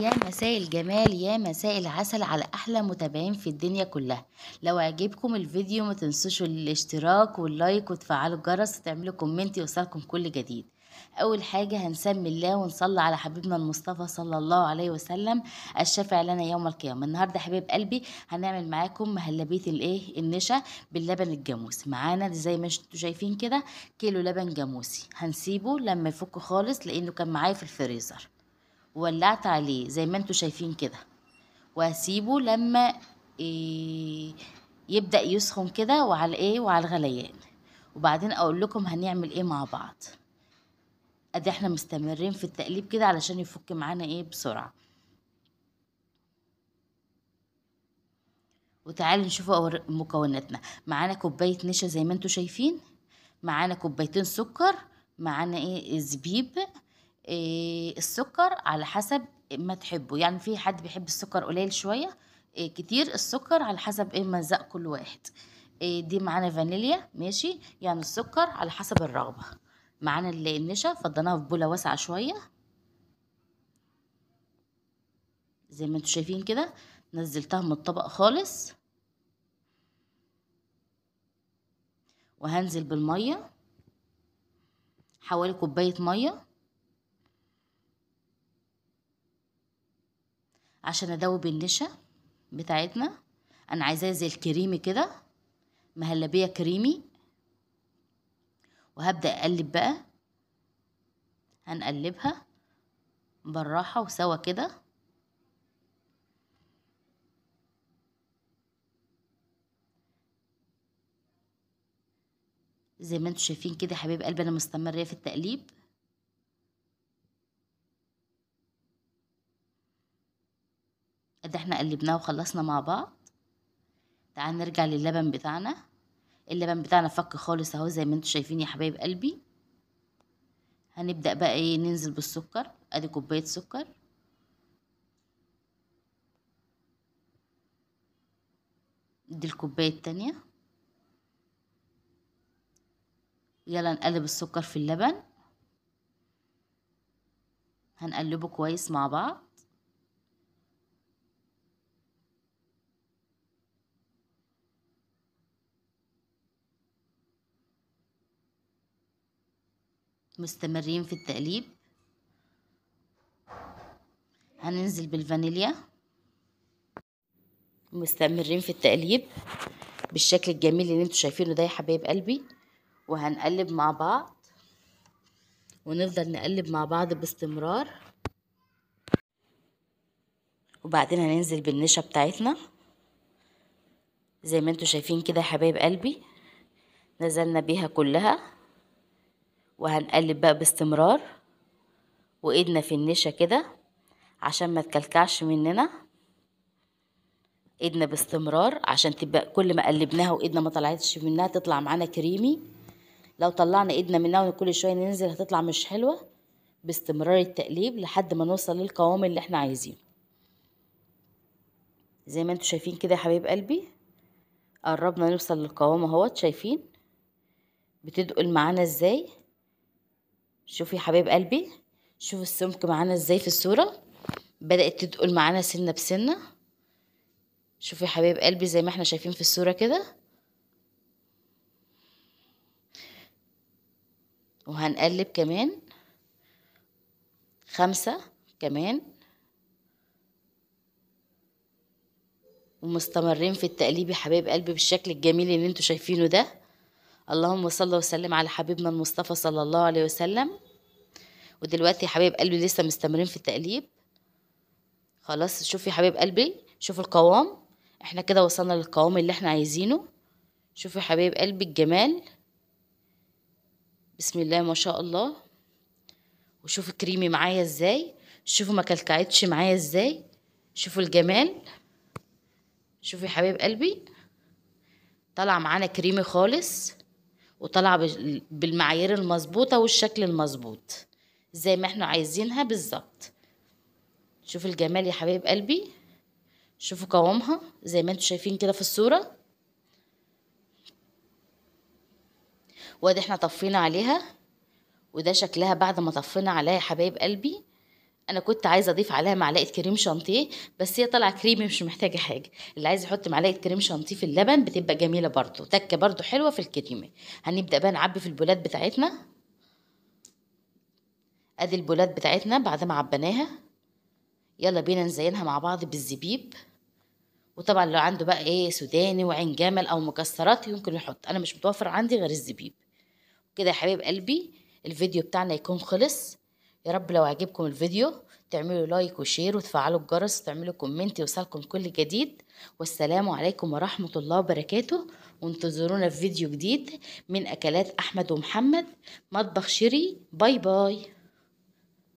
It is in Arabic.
يا مساء الجمال يا مساء العسل على احلى متابعين في الدنيا كلها لو عجبكم الفيديو ما تنسوش الاشتراك واللايك وتفعلوا الجرس وتعملوا كومنت يوصلكم كل جديد اول حاجه هنسمي الله ونصلي على حبيبنا المصطفى صلى الله عليه وسلم الشافع لنا يوم القيامه النهارده حبيب قلبي هنعمل معاكم مهلبيه الايه النشا باللبن الجاموس معانا زي ما انتم شايفين كده كيلو لبن جاموسي هنسيبه لما يفك خالص لانه كان معايا في الفريزر وولعت عليه زي ما انتوا شايفين كده وهسيبه لما آه، يبدأ يسخن كده وعلى ايه وعلى الغليان وبعدين اقول لكم هنعمل ايه مع بعض ادي احنا مستمرين في التقليب كده علشان يفك معانا ايه بسرعه وتعالوا نشوفوا مكوناتنا معانا كوبايه نشا زي ما انتوا شايفين معانا كوبايتين سكر معانا ايه زبيب آه، السكر على حسب ما تحبه يعني في حد بيحب السكر قليل شوية آه، كتير السكر على حسب ايه مزاج كل واحد آه، دي معانا فانيليا ماشي يعني السكر على حسب الرغبة معانا النشا فضيناها في بولة واسعة شوية زي ما انتوا شايفين كده نزلتها من الطبق خالص وهنزل بالمية حوالي كوباية مية عشان أذوب النشا بتاعتنا أنا عايزاه زي الكريمي كده مهلبية كريمي وهبدأ أقلب بقى هنقلبها بالراحة وسوا كده زي ما انتوا شايفين كده حبيب قلبي انا مستمرة في التقليب قد احنا قلبناه وخلصنا مع بعض تعال نرجع للبن بتاعنا اللبن بتاعنا فك خالص اهو زي ما انتم شايفين يا حبايب قلبي هنبدأ بقى ايه ننزل بالسكر ادي كوباية سكر دي الكوباية التانية يلا نقلب السكر في اللبن هنقلبه كويس مع بعض مستمرين في التقليب هننزل بالفانيليا مستمرين في التقليب بالشكل الجميل اللي انتوا شايفينه ده يا حبايب قلبي وهنقلب مع بعض ونفضل نقلب مع بعض باستمرار وبعدين هننزل بالنشا بتاعتنا زي ما انتوا شايفين كده يا حبايب قلبي نزلنا بيها كلها وهنقلب بقى باستمرار وايدنا في النشا كده عشان ما تكلكعش مننا ايدنا باستمرار عشان تبقى كل ما قلبناها وايدنا ما طلعتش منها تطلع معانا كريمي لو طلعنا ايدنا منها وكل شويه ننزل هتطلع مش حلوه باستمرار التقليب لحد ما نوصل للقوام اللي احنا عايزينه زي ما انتوا شايفين كده يا حبايب قلبي قربنا نوصل للقوام اهوت شايفين بتدقل معانا ازاي شوفي يا حبايب قلبي شوفي السمك معانا ازاي في الصورة بدأت تدقل معانا سنة بسنة شوفي يا حبايب قلبي زي ما احنا شايفين في الصورة كده وهنقلب كمان خمسة كمان ومستمرين في التقليب يا حبايب قلبي بالشكل الجميل اللي انتوا شايفينه ده اللهم صل وسلم على حبيبنا المصطفى صلى الله عليه وسلم ودلوقتي حبيب قلبي لسه مستمرين في التقليب خلاص شوفي حبيب قلبي شوف القوام احنا كده وصلنا للقوام اللي احنا عايزينه شوفي حبيب قلبي الجمال بسم الله ما شاء الله وشوف كريمي معايا ازاي شوفوا ما كلكعتش معايا ازاي شوفوا الجمال شوفي حبيب قلبي طلع معانا كريمي خالص وطالعه بالمعايير المظبوطه والشكل المظبوط زي ما احنا عايزينها بالظبط شوف الجمال يا حبايب قلبي شوفوا قوامها زي ما انتوا شايفين كده في الصوره وادي احنا طفينا عليها وده شكلها بعد ما طفينا عليها يا حبايب قلبي انا كنت عايزه اضيف عليها معلقه كريم شانتيه بس هي طالعه كريمي مش محتاجه حاجه اللي عايز يحط معلقه كريم شانتيه في اللبن بتبقى جميله برضو تكه برضو حلوه في الكريمه هنبدا بقى نعبي في البولات بتاعتنا ادي البولات بتاعتنا بعد ما عبيناها يلا بينا نزينها مع بعض بالزبيب وطبعا لو عنده بقى ايه سوداني وعين جمل او مكسرات يمكن يحط انا مش متوفر عندي غير الزبيب كده يا حبيب قلبي الفيديو بتاعنا يكون خلص يا رب لو عجبكم الفيديو تعملوا لايك وشير وتفعلوا الجرس وتعملوا كومنت يوصلكم كل جديد والسلام عليكم ورحمة الله وبركاته وانتظرونا في فيديو جديد من أكلات أحمد ومحمد مطبخ شيري باي باي